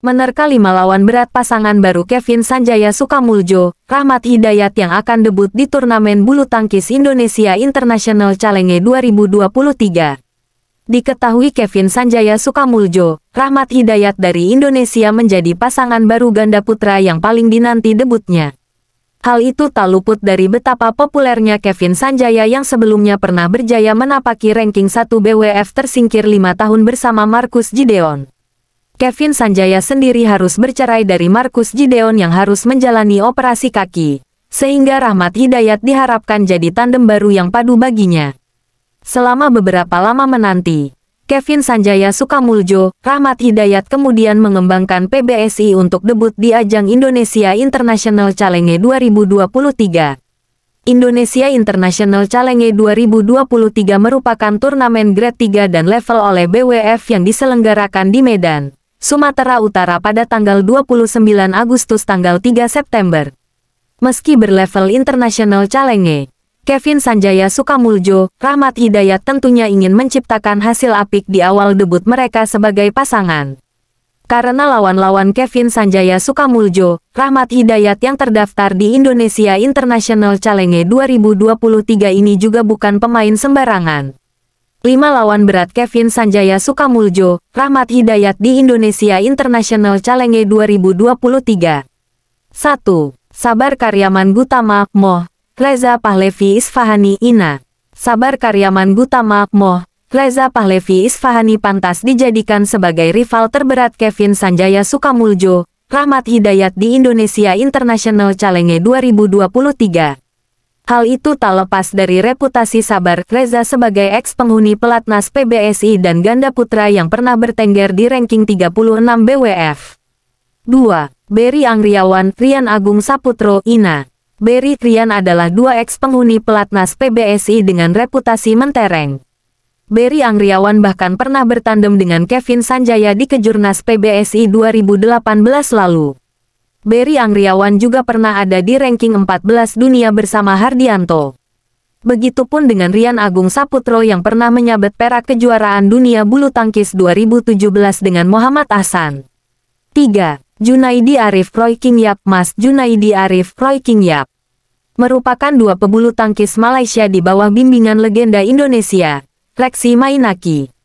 menerka lima lawan berat pasangan baru Kevin Sanjaya Sukamuljo, Rahmat Hidayat yang akan debut di turnamen bulu tangkis Indonesia International Challenge 2023. Diketahui Kevin Sanjaya Sukamuljo, Rahmat Hidayat dari Indonesia menjadi pasangan baru ganda putra yang paling dinanti debutnya. Hal itu tak luput dari betapa populernya Kevin Sanjaya yang sebelumnya pernah berjaya menapaki ranking 1 BWF tersingkir lima tahun bersama Markus Gideon. Kevin Sanjaya sendiri harus bercerai dari Markus Gideon yang harus menjalani operasi kaki. Sehingga Rahmat Hidayat diharapkan jadi tandem baru yang padu baginya. Selama beberapa lama menanti, Kevin Sanjaya Sukamuljo, Rahmat Hidayat kemudian mengembangkan PBSI untuk debut di ajang Indonesia International Challenge 2023. Indonesia International Challenge 2023 merupakan turnamen grade 3 dan level oleh BWF yang diselenggarakan di Medan. Sumatera Utara pada tanggal 29 Agustus tanggal 3 September. Meski berlevel internasional calenge, Kevin Sanjaya Sukamuljo, Rahmat Hidayat tentunya ingin menciptakan hasil apik di awal debut mereka sebagai pasangan. Karena lawan-lawan Kevin Sanjaya Sukamuljo, Rahmat Hidayat yang terdaftar di Indonesia International Challenge 2023 ini juga bukan pemain sembarangan. 5 lawan berat Kevin Sanjaya Sukamuljo, Rahmat Hidayat di Indonesia International Challenge 2023. 1. Sabar Karyaman Gutama, Moh, Reza Pahlevi Isfahani Ina. Sabar Karyaman Gutama, Moh, Reza Pahlevi Isfahani pantas dijadikan sebagai rival terberat Kevin Sanjaya Sukamuljo, Rahmat Hidayat di Indonesia International Challenge 2023. Hal itu tak lepas dari reputasi Sabar Reza sebagai eks penghuni pelatnas PBSI dan ganda putra yang pernah bertengger di ranking 36 BWF. 2. Berry Angriawan, Rian Agung Saputro, Ina. Berry Rian adalah dua eks penghuni pelatnas PBSI dengan reputasi mentereng. Berry Angriawan bahkan pernah bertandem dengan Kevin Sanjaya di kejurnas PBSI 2018 lalu. Berry Angriawan juga pernah ada di ranking 14 dunia bersama Hardianto. Begitupun dengan Rian Agung Saputro yang pernah menyabet perak kejuaraan dunia bulu tangkis 2017 dengan Muhammad Hasan. 3. Junaidi Arif Roy King Yap Mas Junaidi Arif Roy King Yap merupakan dua pebulu tangkis Malaysia di bawah bimbingan legenda Indonesia, Lexi Mainaki.